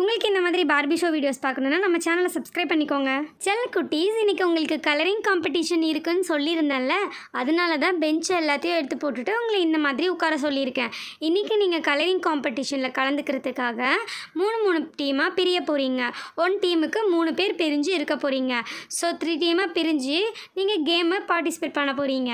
உங்களுக்கு இந்த மாதிரி பார்பி ஷோ வீடியோஸ் பார்க்கணுன்னா நம்ம சேனலை சப்ஸ்கிரைப் பண்ணிக்கோங்க செல் குட்டீஸ் இன்றைக்கி உங்களுக்கு கலரிங் காம்படிஷன் இருக்குன்னு சொல்லியிருந்தேன்ல அதனால தான் பெஞ்சை எல்லாத்தையும் எடுத்து போட்டுட்டு உங்களை இந்த மாதிரி உட்கார சொல்லியிருக்கேன் இன்றைக்கி நீங்கள் கலரிங் காம்படிஷனில் கலந்துக்கிறதுக்காக மூணு மூணு டீமாக பிரிய போகிறீங்க ஒன் டீமுக்கு மூணு பேர் பிரிஞ்சு இருக்க போகிறீங்க ஸோ த்ரீ டீமாக பிரிஞ்சு நீங்கள் கேமை பார்ட்டிசிபேட் பண்ண போகிறீங்க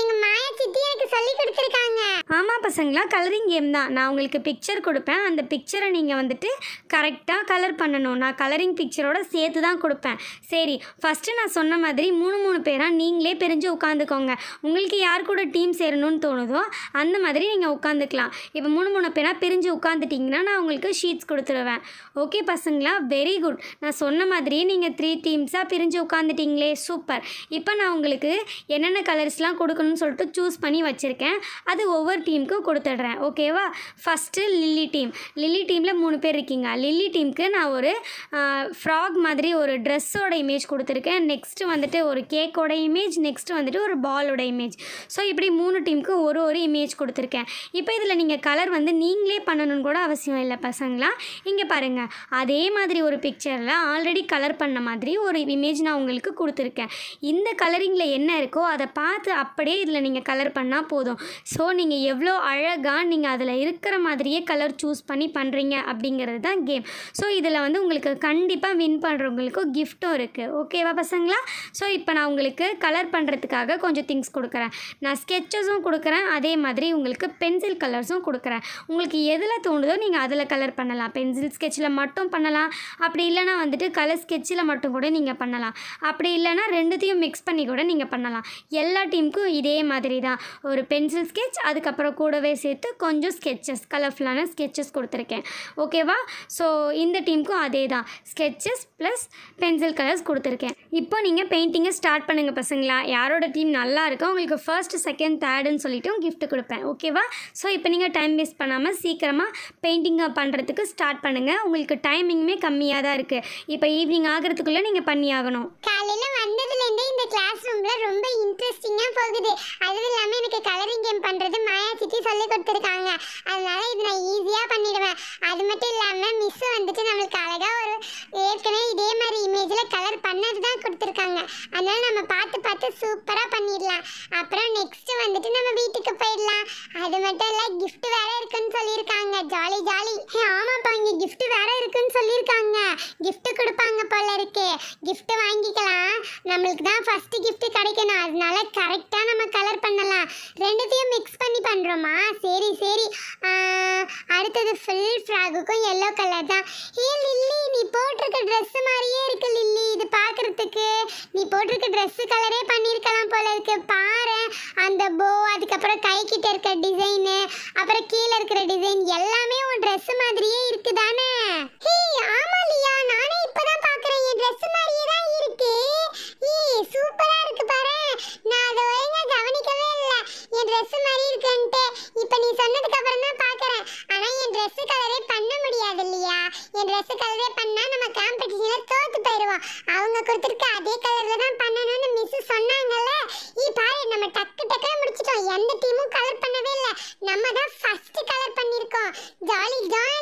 எங்க மாயா சித்தி எனக்கு சொல்லி கொடுத்துருக்காங்க ஆமா பசங்களா கலரிங் கேம் தான் நான் உங்களுக்கு பிக்சர் கொடுப்பேன் அந்த பிக்சரை நீங்கள் வந்துட்டு கரெக்டாக கலர் பண்ணணும் நான் கலரிங் பிக்சரோட சேர்த்து தான் கொடுப்பேன் சரி ஃபஸ்ட்டு நான் சொன்ன மாதிரி மூணு மூணு பேராக நீங்களே பிரிஞ்சு உட்காந்துக்கோங்க உங்களுக்கு யார் கூட டீம் சேரணும்னு தோணுதோ அந்த மாதிரி நீங்கள் உட்காந்துக்கலாம் இப்போ மூணு மூணு பேராக பிரிஞ்சு உட்காந்துட்டிங்கன்னா நான் உங்களுக்கு ஷீட்ஸ் கொடுத்துருவேன் ஓகே பசங்களா வெரி குட் நான் சொன்ன மாதிரியே நீங்கள் த்ரீ டீம்ஸாக பிரிஞ்சு உட்காந்துட்டீங்களே சூப்பர் இப்போ நான் உங்களுக்கு என்னென்ன கலர்ஸ்லாம் டீம்லாம் கொடுக்கணும்னு சொல்லிட்டு சூஸ் பண்ணி வச்சுருக்கேன் அது ஒவ்வொரு டீமுக்கும் கொடுத்துட்றேன் ஓகேவா ஃபஸ்ட்டு லில்லி டீம் லில்லி டீமில் மூணு பேர் இருக்கீங்க லில்லி டீமுக்கு நான் ஒரு ஃப்ராக் மாதிரி ஒரு ட்ரெஸ்ஸோட இமேஜ் கொடுத்துருக்கேன் நெக்ஸ்ட்டு வந்துட்டு ஒரு கேக்கோட இமேஜ் நெக்ஸ்ட்டு வந்துட்டு ஒரு பாலோட இமேஜ் ஸோ இப்படி மூணு டீமுக்கு ஒரு ஒரு இமேஜ் கொடுத்துருக்கேன் இப்போ இதில் நீங்கள் கலர் வந்து நீங்களே பண்ணணும்னு கூட அவசியம் இல்லை பசங்களா இங்கே பாருங்கள் அதே மாதிரி ஒரு பிக்சரில் ஆல்ரெடி கலர் பண்ண மாதிரி ஒரு இமேஜ் நான் உங்களுக்கு கொடுத்துருக்கேன் இந்த கலரிங்கில் என்ன இருக்கோ அதை பார்த்து அப்படியே இதில் நீங்கள் கலர் பண்ணால் போதும் ஸோ நீங்கள் எவ்வளோ அழகாக நீங்கள் அதில் இருக்கிற மாதிரியே கலர் சூஸ் பண்ணி பண்ணுறீங்க அப்படிங்கிறது தான் கேம் ஸோ இதில் வந்து உங்களுக்கு கண்டிப்பாக வின் பண்ணுறவங்களுக்கும் கிஃப்ட்டும் இருக்குது ஓகேவா பசங்களா ஸோ இப்போ நான் உங்களுக்கு கலர் பண்ணுறதுக்காக கொஞ்சம் திங்ஸ் கொடுக்குறேன் நான் ஸ்கெச்சஸும் கொடுக்குறேன் அதே மாதிரி உங்களுக்கு பென்சில் கலர்ஸும் கொடுக்குறேன் உங்களுக்கு எதில் தோணுதோ நீங்கள் அதில் கலர் பண்ணலாம் பென்சில் ஸ்கெட்சில் மட்டும் பண்ணலாம் அப்படி இல்லைனா வந்துட்டு கலர் ஸ்கெட்சில் மட்டும் கூட நீங்கள் பண்ணலாம் அப்படி இல்லைனா ரெண்டுத்தையும் மிக்ஸ் பண்ணி கூட நீங்கள் பண்ணலாம் எல்லா டீமுக்கும் ஸ்கெட்சிங்க்கும் இதே மாதிரி தான் ஒரு பென்சில் ஸ்கெட்ச் அதுக்கப்புறம் கூடவே சேர்த்து கொஞ்சம் ஸ்கெட்சஸ் கலர்ஃபுல்லான ஸ்கெட்சஸ் கொடுத்துருக்கேன் ஓகேவா ஸோ இந்த டீமுக்கும் அதே தான் ஸ்கெட்சஸ் ப்ளஸ் பென்சில் கலர்ஸ் கொடுத்துருக்கேன் இப்போ நீங்கள் பெயிண்டிங்கை ஸ்டார்ட் பண்ணுங்கள் பசங்களா யாரோட டீம் நல்லா இருக்கோ உங்களுக்கு ஃபர்ஸ்ட் செகண்ட் தேர்டுன்னு சொல்லிவிட்டு கிஃப்ட் கொடுப்பேன் ஓகேவா ஸோ இப்போ நீங்கள் டைம் வேஸ்ட் பண்ணாமல் சீக்கிரமாக பெயிண்டிங்கை பண்ணுறதுக்கு ஸ்டார்ட் பண்ணுங்கள் உங்களுக்கு டைமிங்குமே கம்மியாக தான் இருக்குது இப்போ ஈவினிங் ஆகிறதுக்குள்ளே நீங்கள் பண்ணி ஆகணும் கிளாஸ் ரூம்ல ரொம்ப இன்ட்ரெஸ்டிங்கா போகுது அதுவும் இல்லாம எனக்கு கலரிங் கேம் பண்றது மாயா சிட்டி சொல்லி கொடுத்துருக்காங்க அதனால இது நான் ஈஸியா பண்ணிடுவேன் அது மட்டும் இல்லாம மிஸ் வந்துட்டு நம்மளுக்கு அழகா ஒரு ஏற்கனவே இதே மாதிரி இமேஜ்ல கலர் அதனால நம்ம பார்த்து பார்த்து சூப்பராக பண்ணிடலாம் அப்புறம் நெக்ஸ்ட் வந்துட்டு நம்ம வீட்டுக்கு போயிடலாம் அது மட்டும் இல்லை கிஃப்ட் வேற இருக்குன்னு சொல்லியிருக்காங்க ஜாலி ஜாலி ஆமாப்பா இங்கே கிஃப்ட் வேற இருக்குன்னு சொல்லியிருக்காங்க கிஃப்ட் கொடுப்பாங்க போல இருக்கு கிஃப்ட் வாங்கிக்கலாம் நம்மளுக்கு தான் ஃபர்ஸ்ட் கிஃப்ட் கிடைக்கணும் அதனால கரெக்டாக நம்ம கலர் பண்ணலாம் ரெண்டுத்தையும் மிக்ஸ் பண்ணி பண்ணுறோமா சரி சரி அடுத்தது ஃபுல் ஃப்ராகுக்கும் எல்லோ கலர் தான் ஏ லில்லி நீ போ பார்த்துக்கு நீ போட்டிருக்க ட்ரெஸ்ஸு கலரே பண்ணியிருக்கலாம் போல இருக்கு பாரு அந்த போ அதுக்கப்புறம் கைக்கிட்ட இருக்க டிசைனு அப்புறம் கீழே இருக்கிற டிசைன் எல்லாமே உன் ட்ரெஸ் மாதிரியே இருக்குதானே நீங்கள் ட்ரெஸ் கலரே பண்ணா நம்ம காம்படிஷனில் தோற்று போயிடுவோம் அவங்க கொடுத்துருக்க அதே கலர்ல தான் பண்ணணும்னு மிஸ் சொன்னாங்கல்ல ஈ பாரு நம்ம டக்கு டக்குன்னு முடிச்சிட்டோம் எந்த டீமும் கலர் பண்ணவே இல்லை நம்ம தான் ஃபஸ்ட்டு கலர் பண்ணியிருக்கோம் ஜாலி ஜாலி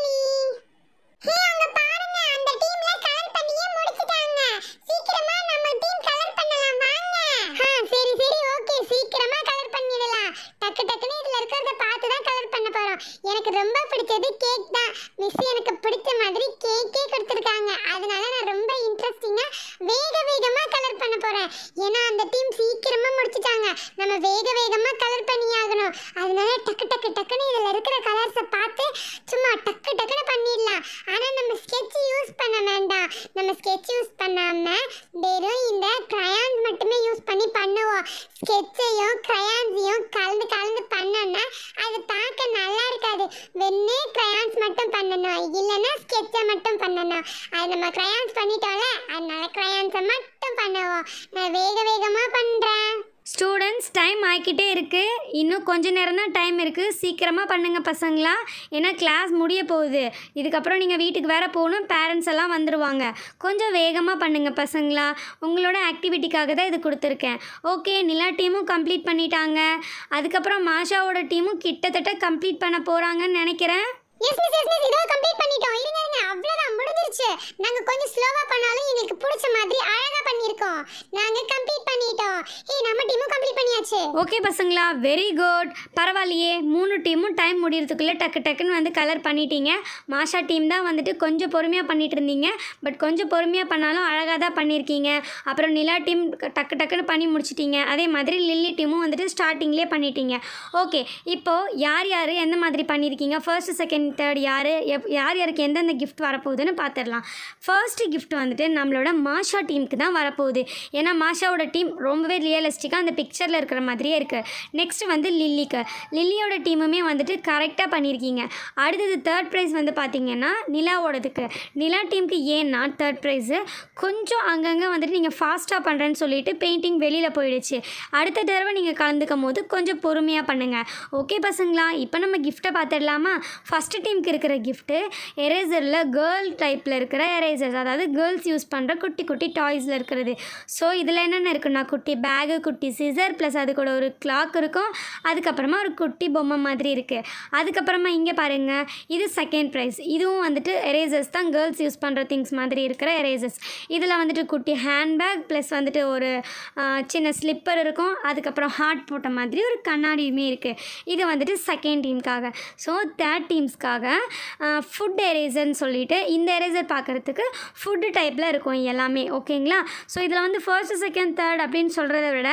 பிடிச்சது கேக் தான் மிஸ் எனக்கு பிடிச்ச மாதிரி கேக்கே கொடுத்துருக்காங்க அதனால நான் ரொம்ப இன்ட்ரெஸ்டிங்காக வேக வேகமாக கலர் பண்ண போகிறேன் ஏன்னா அந்த டீம் சீக்கிரமாக முடிச்சிட்டாங்க நம்ம வேக வேகமாக கலர் பண்ணி ஆகணும் அதனால டக்கு டக்கு டக்குன்னு இதில் இருக்கிற கலர்ஸை பார்த்து சும்மா டக்கு டக்குன்னு பண்ணிடலாம் ஆனால் நம்ம ஸ்கெட்ச் யூஸ் பண்ண வேண்டாம் நம்ம ஸ்கெட்ச் யூஸ் பண்ணாமல் வெறும் இந்த க்ரையான்ஸ் மட்டுமே யூஸ் பண்ணி பண்ணுவோம் ஸ்கெட்சையும் க்ரையான்ஸையும் கலந்து கலந்து பண்ணோன்னா அது முடியாது வெண்ணே கிரையான்ஸ் மட்டும் பண்ணணும் இல்லைன்னா ஸ்கெட்சை மட்டும் பண்ணணும் அது நம்ம கிரையான்ஸ் பண்ணிட்டோம்ல அதனால கிரையான்ஸை மட்டும் பண்ணுவோம் நான் வேக வேகமாக பண்ணுறேன் ஸ்டூடெண்ட்ஸ் டைம் ஆகிக்கிட்டே இருக்குது இன்னும் கொஞ்ச நேரம் தான் டைம் இருக்குது சீக்கிரமாக பண்ணுங்கள் பசங்களா ஏன்னா கிளாஸ் முடிய போகுது இதுக்கப்புறம் நீங்கள் வீட்டுக்கு வேறு போகணும் பேரண்ட்ஸ் எல்லாம் வந்துடுவாங்க கொஞ்சம் வேகமாக பண்ணுங்கள் பசங்களா உங்களோட ஆக்டிவிட்டிக்காக தான் இது கொடுத்துருக்கேன் ஓகே நிலா டீமும் கம்ப்ளீட் பண்ணிட்டாங்க அதுக்கப்புறம் மாஷாவோட டீமும் கிட்டத்தட்ட கம்ப்ளீட் பண்ண போகிறாங்கன்னு நினைக்கிறேன் கம்ப்ளீட் பண்ணிட்டோம் அவ்வளோதான் முடிஞ்சிருச்சு நாங்கள் கொஞ்சம் ஸ்லோவாக பண்ணாலும் எங்களுக்கு பிடிச்ச மாதிரி அழகாக பண்ணியிருக்கோம் நாங்கள் கம்ப்ளீட் பண்ணிட்டோம் ஏ நம்ம டீமும் கம்ப்ளீட் பண்ணியாச்சு ஓகே பசங்களா வெரி குட் பரவாயில்லையே மூணு டீமும் டைம் முடியறதுக்குள்ளே டக்கு டக்குன்னு வந்து கலர் பண்ணிட்டீங்க மாஷா டீம் தான் வந்துட்டு கொஞ்சம் பொறுமையாக பண்ணிட்டு இருந்தீங்க பட் கொஞ்சம் பொறுமையாக பண்ணாலும் அழகாக தான் பண்ணியிருக்கீங்க அப்புறம் நிலா டீம் டக்கு டக்குன்னு பண்ணி முடிச்சிட்டீங்க அதே மாதிரி லில்லி டீமும் வந்துட்டு ஸ்டார்டிங்லேயே பண்ணிட்டீங்க ஓகே இப்போது யார் யார் எந்த மாதிரி பண்ணியிருக்கீங்க ஃபர்ஸ்ட் செகண்ட் தேர்ட் யார் யார் யாருக்கு எந்தெந்த கிஃப்ட் கிஃப்ட் வரப்போகுதுன்னு பார்த்துடலாம் ஃபர்ஸ்ட் கிஃப்ட் வந்துட்டு நம்மளோட மாஷா டீமுக்கு தான் வரப்போகுது ஏன்னா மாஷாவோட டீம் ரொம்பவே ரியலிஸ்டிக்காக அந்த பிக்சரில் இருக்கிற மாதிரியே இருக்குது நெக்ஸ்ட் வந்து லில்லிக்கு லில்லியோட டீமுமே வந்துட்டு கரெக்டாக பண்ணியிருக்கீங்க அடுத்தது தேர்ட் ப்ரைஸ் வந்து பார்த்திங்கன்னா நிலாவோடதுக்கு நிலா டீமுக்கு ஏன்னா தேர்ட் ப்ரைஸு கொஞ்சம் அங்கங்கே வந்துட்டு நீங்கள் ஃபாஸ்ட்டாக பண்ணுறேன்னு சொல்லிட்டு பெயிண்டிங் வெளியில் போயிடுச்சு அடுத்த தடவை நீங்கள் கலந்துக்கும் போது கொஞ்சம் பொறுமையாக பண்ணுங்கள் ஓகே பசங்களா இப்போ நம்ம கிஃப்ட்டை பார்த்துடலாமா ஃபஸ்ட்டு டீமுக்கு இருக்கிற கிஃப்ட்டு எரேசரில் உள்ள கேர்ள் டைப்பில் இருக்கிற எரேசர்ஸ் அதாவது கேர்ள்ஸ் யூஸ் பண்ணுற குட்டி குட்டி டாய்ஸில் இருக்கிறது ஸோ இதில் என்னென்ன இருக்குன்னா குட்டி பேகு குட்டி சிசர் ப்ளஸ் அது கூட ஒரு கிளாக் இருக்கும் அதுக்கப்புறமா ஒரு குட்டி பொம்மை மாதிரி இருக்குது அதுக்கப்புறமா இங்கே பாருங்கள் இது செகண்ட் ப்ரைஸ் இதுவும் வந்துட்டு எரேசர்ஸ் தான் கேர்ள்ஸ் யூஸ் பண்ணுற திங்ஸ் மாதிரி இருக்கிற எரேசர்ஸ் இதில் வந்துட்டு குட்டி ஹேண்ட்பேக் ப்ளஸ் வந்துட்டு ஒரு சின்ன ஸ்லிப்பர் இருக்கும் அதுக்கப்புறம் ஹார்ட் போட்ட மாதிரி ஒரு கண்ணாடியுமே இருக்குது இது வந்துட்டு செகண்ட் டீமுக்காக ஸோ தேர்ட் டீம்ஸ்க்காக ஃபுட் எரேசன்ஸ் சொல்லிவிட்டு இந்த எரேசர் பார்க்குறதுக்கு ஃபுட்டு டைப்பில் இருக்கும் எல்லாமே ஓகேங்களா ஸோ இதில் வந்து ஃபர்ஸ்ட் செகண்ட் தேர்ட் அப்படின்னு சொல்கிறத விட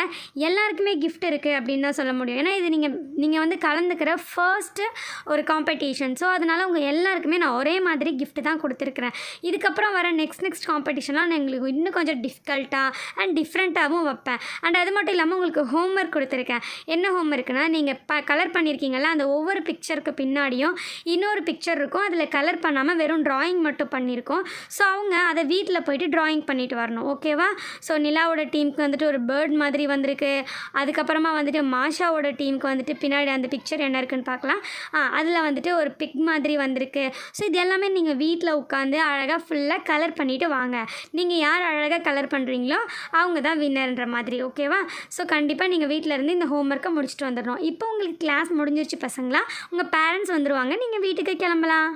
எல்லாருக்குமே கிஃப்ட் இருக்குது அப்படின்னு தான் சொல்ல முடியும் ஏன்னா இது நீங்கள் நீங்கள் வந்து கலந்துக்கிற ஃபர்ஸ்ட்டு ஒரு காம்படிஷன் ஸோ அதனால் உங்கள் எல்லாருக்குமே நான் ஒரே மாதிரி கிஃப்ட்டு தான் கொடுத்துருக்குறேன் இதுக்கப்புறம் வர நெக்ஸ்ட் நெக்ஸ்ட் காம்படிஷன்லாம் நான் எங்களுக்கு இன்னும் கொஞ்சம் டிஃபிகல்ட்டாக அண்ட் டிஃப்ரெண்ட்டாகவும் வைப்பேன் அண்ட் அது மட்டும் இல்லாமல் உங்களுக்கு ஹோம் ஒர்க் கொடுத்துருக்கேன் என்ன ஹோம் ஒர்க்குனா நீங்கள் ப கலர் பண்ணியிருக்கீங்களா அந்த ஒவ்வொரு பிக்சருக்கு பின்னாடியும் இன்னொரு பிக்சர் இருக்கும் அதில் கலர் பண்ணாமல் வெறும் வெறும் ட்ராயிங் மட்டும் பண்ணியிருக்கோம் ஸோ அவங்க அதை வீட்டில் போயிட்டு ட்ராயிங் பண்ணிட்டு வரணும் ஓகேவா ஸோ நிலாவோட டீமுக்கு வந்துட்டு ஒரு பேர்ட் மாதிரி வந்திருக்கு அதுக்கப்புறமா வந்துட்டு மாஷாவோட டீமுக்கு வந்துட்டு பின்னாடி அந்த பிக்சர் என்ன இருக்குன்னு பார்க்கலாம் அதில் வந்துட்டு ஒரு பிக் மாதிரி வந்திருக்கு ஸோ இது எல்லாமே நீங்கள் வீட்டில் உட்காந்து அழகாக ஃபுல்லாக கலர் பண்ணிவிட்டு வாங்க நீங்கள் யார் அழகாக கலர் பண்ணுறீங்களோ அவங்க தான் வின்னர்ன்ற மாதிரி ஓகேவா ஸோ கண்டிப்பாக நீங்கள் வீட்டில் இருந்து இந்த ஹோம் ஒர்க்கை முடிச்சுட்டு வந்துடணும் இப்போ உங்களுக்கு கிளாஸ் முடிஞ்சிருச்சு பசங்களா உங்கள் பேரண்ட்ஸ் வந்துடுவாங்க நீங்கள் வீட்டுக்கு கிளம்பலாம்